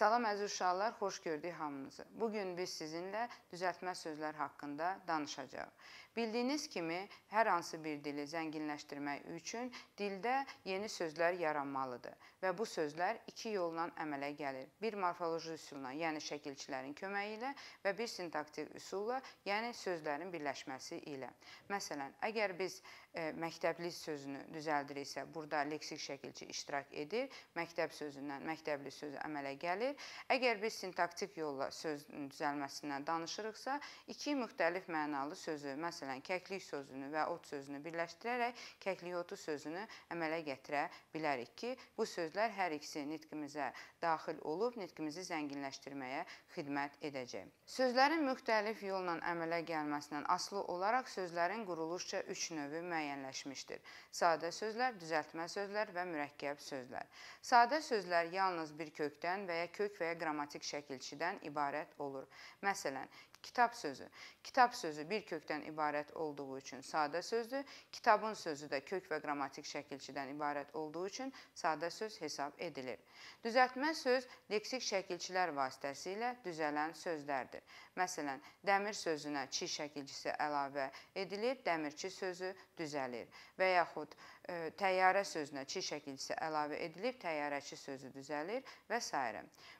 Salam əziz uşaqlar, xoş gördük hamınızı. Bu gün biz sizinlə düzəltmə sözlər haqqında danışacağıq. Bildiyiniz kimi, hər hansı bir dili zənginləşdirmək üçün dildə yeni sözlər yaranmalıdır və bu sözlər iki yolla əmələ gəlir. Bir morfoloji üsulla, yəni şəkilçilərin köməyi ilə və bir sintaktik üsulla, yəni sözlərin birləşməsi ilə. Məsələn, əgər biz E, məktəbli sözünü düzəldir isə burada leksik şəkilçi iştirak edir. Məktəb sözündən məktəbli söz əmələ gəlir. Əgər biz sintaktik yolla söz düzəlməsindən danışırıqsa, iki müxtəlif mənalı sözü, məsələn, kəklik sözünü və ot sözünü birləşdirərək kəkliyotu sözünü əmələ gətirə bilərik ki, bu sözlər hər ikisi nitqimizə daxil olub nitqimizi zənginləşdirməyə xidmət edəcək. Sözlərin müxtəlif yolla əmələ gəlməsindən asılı olaraq sözlərin quruluşca 3 növü müəyyən müəyyənləşmişdir. Sadə sözlər, düzəltmə sözlər və mürəkkəb sözlər. Sadə sözlər yalnız bir kökdən və ya kök və ya qrammatik şəkilçidən ibarət olur. Məsələn, Kitab sözü. Kitab sözü bir kökdən ibarət olduğu üçün sadə sözdür. Kitabın sözü də kök və qrammatik şəkilçidən ibarət olduğu üçün sadə söz hesab edilir. Düzəltmə söz leksik şəkilçilər vasitəsilə düzələn sözlərdir. Məsələn, dəmir sözünə çi şəkilçisi əlavə edilir, dəmirçi sözü düzəlir və yaxud e, E, təyyarə sözünə çi şəkilçisi əlavə edilib təyyarəçi sözü düzəlir və s.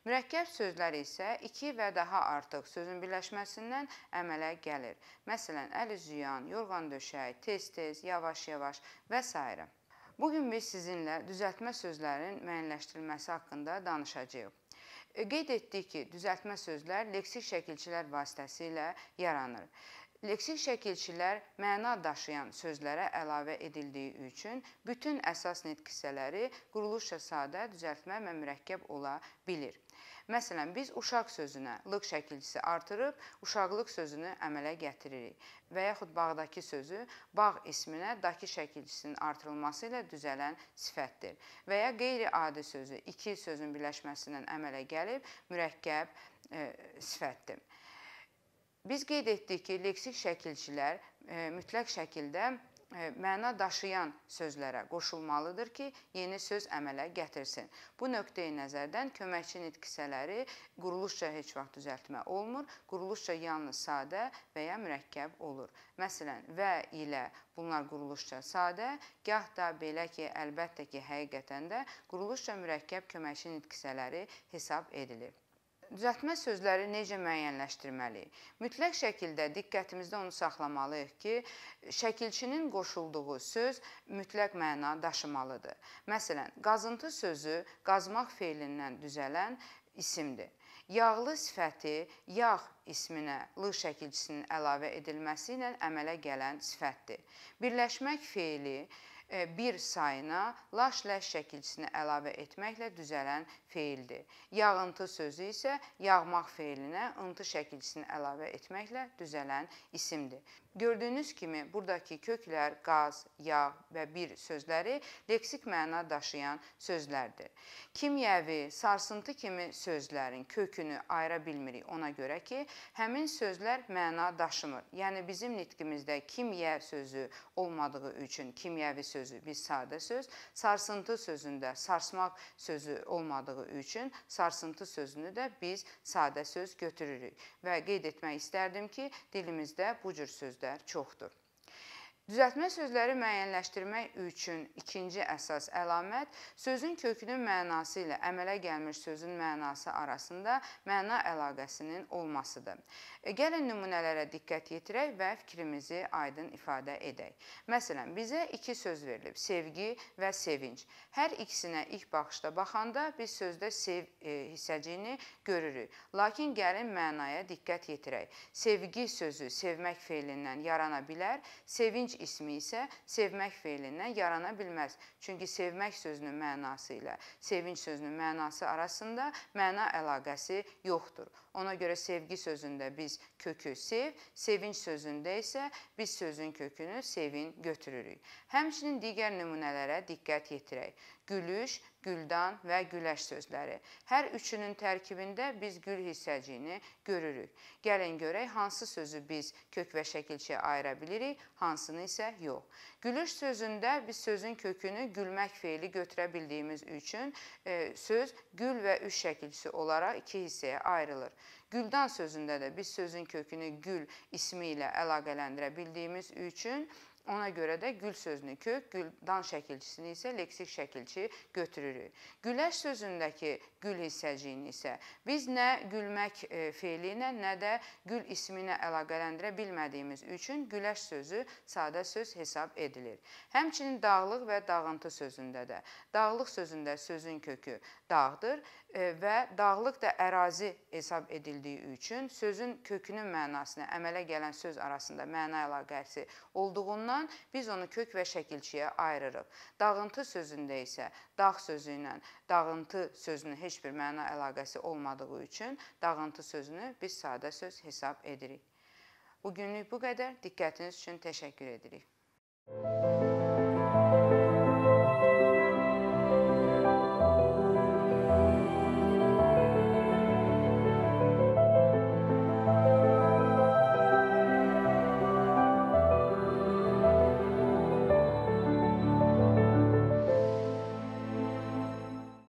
Mürəkkəb sözlər isə 2 və daha artıq sözün birləşməsindən əmələ gəlir. Məsələn, əl-üz-ziyan, yorğan-döşək, tez-tez, yavaş-yavaş və s. Bu gün biz sizinlə düzəltmə sözlərin müəyyənləşdirilməsi haqqında danışacağıq. E, qeyd etdik ki, düzəltmə sözlər leksik şəkilçilər vasitəsilə yaranır. Leksik şəkilçilər məna daşıyan sözlərə əlavə edildiyi üçün bütün əsas nitq hissələri quruluşca sadə, düzəltmə və mürəkkəb ola bilir. Məsələn, biz uşaq sözünə lıq şəkilçisi artırıb uşaqlıq sözünü əmələ gətiririk və yaxud bağdakı sözü bağ isminə daki şəkilçisinin artırılması ilə düzələn sifətdir. Və ya qeyri-adi sözü iki sözün birləşməsindən əmələ gəlib mürəkkəb e, sifətdir. Biz qeyd etdik ki, leksik şəkilçilər e, mütləq şəkildə e, məna daşıyan sözlərə qoşulmalıdır ki, yeni söz əmələ gətirsin. Bu nöqteyi nəzərdən köməkçi nitq hissələri quruluşca heç vaxt düzəltmə olmur. Quruluşca yalnız sadə və ya mürəkkəb olur. Məsələn, və ilə bunlar quruluşca sadə, gah da belə ki, əlbəttə ki, həqiqətən də quruluşca mürəkkəb köməkçi nitq hissələri hesab edilir düzəltmə sözləri necə müəyyənləşdirməliyik? Mütləq şəkildə diqqətimizdə onu saxlamalıyıq ki, şəkilçinin qoşulduğu söz mütləq məna daşımalıdır. Məsələn, qazıntı sözü qazmaq feilindən düzələn isimdir. Yağlı sifəti yağ isminə l şəkilçisinin əlavə edilməsi ilə əmələ gələn sifətdir. Birləşmək feili E, bir sayına laş-ləş şəkilçisini əlavə etməklə düzələn feildir. Yağıntı sözü isə yağmaq feilinə ıntı şəkilçisini əlavə etməklə düzələn isimdir. Gördüyünüz kimi buradakı köklər qaz, yağ və bir sözləri leksik məna daşıyan sözlərdir. Kimyəvi, sarsıntı kimi sözlərin kökünü ayıra bilmirik ona görə ki, həmin sözlər məna daşımır. Yəni bizim nitqimizdə kimya sözü olmadığı üçün kimyəvi sözü biz sadə söz, sarsıntı sözündə sarsmaq sözü olmadığı üçün sarsıntı sözünü də biz sadə söz götürürük və qeyd etmək istərdim ki, dilimizdə bu cür söz sözlər çoxdur. Düzəltmə sözləri müəyyənləşdirmək üçün ikinci əsas əlamət sözün kökünün mənası ilə əmələ gəlmiş sözün mənası arasında məna əlaqəsinin olmasıdır. E, gəlin nümunələrə diqqət yetirək və fikrimizi aydın ifadə edək. Məsələn, bizə iki söz verilib: sevgi və sevinc. Hər ikisinə ilk baxışda baxanda biz sözdə sev e, hissəciyini görürük. Lakin gəlin mənaya diqqət yetirək. Sevgi sözü sevmək feilindən yarana bilər, sevinc ismi isə sevmək feilindən yarana bilməz. Çünki sevmək sözünün mənası ilə sevinç sözünün mənası arasında məna əlaqəsi yoxdur. Ona görə sevgi sözündə biz kökü sev, sevinç sözündə isə biz sözün kökünü sevin götürürük. Həmçinin digər nümunələrə diqqət yetirək gülüş, güldan və güləş sözləri. Hər üçünün tərkibində biz gül hissəciyini görürük. Gəlin görək hansı sözü biz kök və şəkilçəyə ayıra bilirik, hansını isə yox. Gülüş sözündə biz sözün kökünü gülmək feili götürə bildiyimiz üçün e, söz gül və üç şəkilçisi olaraq iki hissəyə ayrılır. Güldan sözündə də biz sözün kökünü gül ismi ilə əlaqələndirə bildiyimiz üçün Ona görə də gül sözünü kök, güldan şəkilçisini isə leksik şəkilçi götürürük. Güləş sözündəki gül hissəciyini isə biz nə gülmək e, feili ilə, nə də gül isminə əlaqələndirə bilmədiyimiz üçün güləş sözü sadə söz hesab edilir. Həmçinin dağlıq və dağıntı sözündə də. Dağlıq sözündə sözün kökü dağdır E, və dağlıq da ərazi hesab edildiyi üçün sözün kökünün mənasına əmələ gələn söz arasında məna əlaqəsi olduğundan biz onu kök və şəkilçiyə ayırırıq. Dağıntı sözündə isə dağ sözü ilə dağıntı sözünün heç bir məna əlaqəsi olmadığı üçün dağıntı sözünü biz sadə söz hesab edirik. Bu günlük bu qədər. Diqqətiniz üçün təşəkkür edirik. Müzik